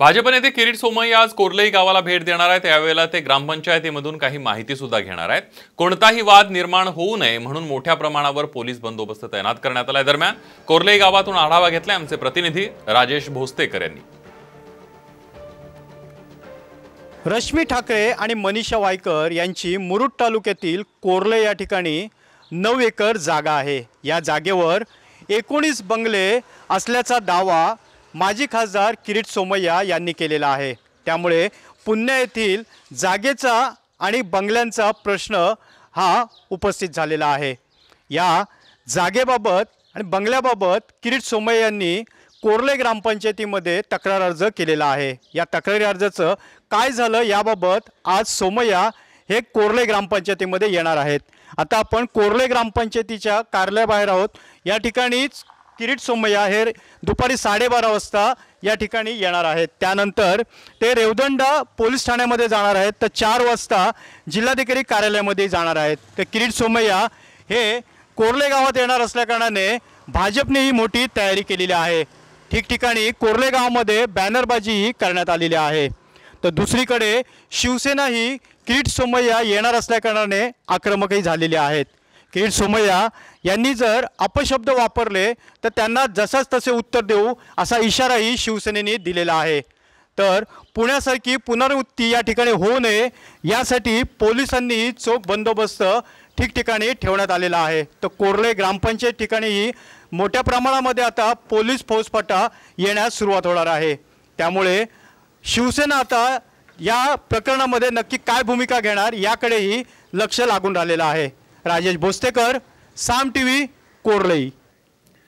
भाजप नेते किरीट सोमय्या आज कोरलई गावाला भेट देणार आहेत यावेळेला ते ग्रामपंचायतीमधून काही माहिती सुद्धा घेणार आहेत कोणताही वाद निर्माण होऊ नये म्हणून मोठ्या प्रमाणावर पोलीस बंदोबस्त तैनात करण्यात आलाय दरम्यान कोरलई गावातून आढावा घेतलाय आमचे प्रतिनिधी राजेश भोसतेकर यांनी रश्मी ठाकरे आणि मनीषा वायकर यांची मुरुड तालुक्यातील कोरले या ठिकाणी नऊ एकर जागा आहे या जागेवर एकोणीस बंगले असल्याचा दावा माजी खासदार किरीट सोमय्या यांनी केलेला आहे त्यामुळे पुणे येथील जागेचा आणि बंगल्यांचा प्रश्न हा उपस्थित झालेला आहे या जागेबाबत आणि बंगल्याबाबत किरीट सोमय्या यांनी कोरले ग्रामपंचायतीमध्ये तक्रार अर्ज केलेला आहे या तक्रारी अर्जाचं काय झालं याबाबत आज सोमय्या हे कोरले ग्रामपंचायतीमध्ये येणार आहेत आता आपण कोरले ग्रामपंचायतीच्या कार्यालयाबाहेर आहोत या ठिकाणीच किरीट सोमय्या हे दुपारी साडेबारा वाजता या ठिकाणी येणार आहेत त्यानंतर ते रेवदंडा पोलीस ठाण्यामध्ये जाणार आहेत तर चार वाजता जिल्हाधिकारी कार्यालयामध्ये जाणार आहेत तर किरीट सोमय्या हे कोरले गावात येणार असल्याकारणाने भाजपने ही मोठी तयारी केलेली आहे ठिकठिकाणी कोरले गावामध्ये बॅनरबाजीही करण्यात आलेली आहे तर दुसरीकडे शिवसेना ही किरीट सोमय्या येणार असल्याकारणाने आक्रमकही झालेली आहेत किरीट सोमय्या यांनी जर अपशब्द वापरले तर त्यांना जसाच तसे उत्तर देऊ असा इशाराही शिवसेनेने दिलेला आहे तर पुण्यासारखी पुनर्वृत्ती या ठिकाणी होऊ नये यासाठी पोलिसांनी चोख बंदोबस्त ठिकठिकाणी ठेवण्यात आलेला आहे तर कोर्ले ग्रामपंचायत ठिकाणीही मोठ्या प्रमाणामध्ये आता पोलीस फौजफाटा येण्यास सुरुवात होणार आहे त्यामुळे शिवसेना आता या प्रकरणामध्ये नक्की काय भूमिका घेणार याकडेही लक्ष लागून राहिलेलं आहे राजेश भोसतेकर साम टी व्ही कोरलई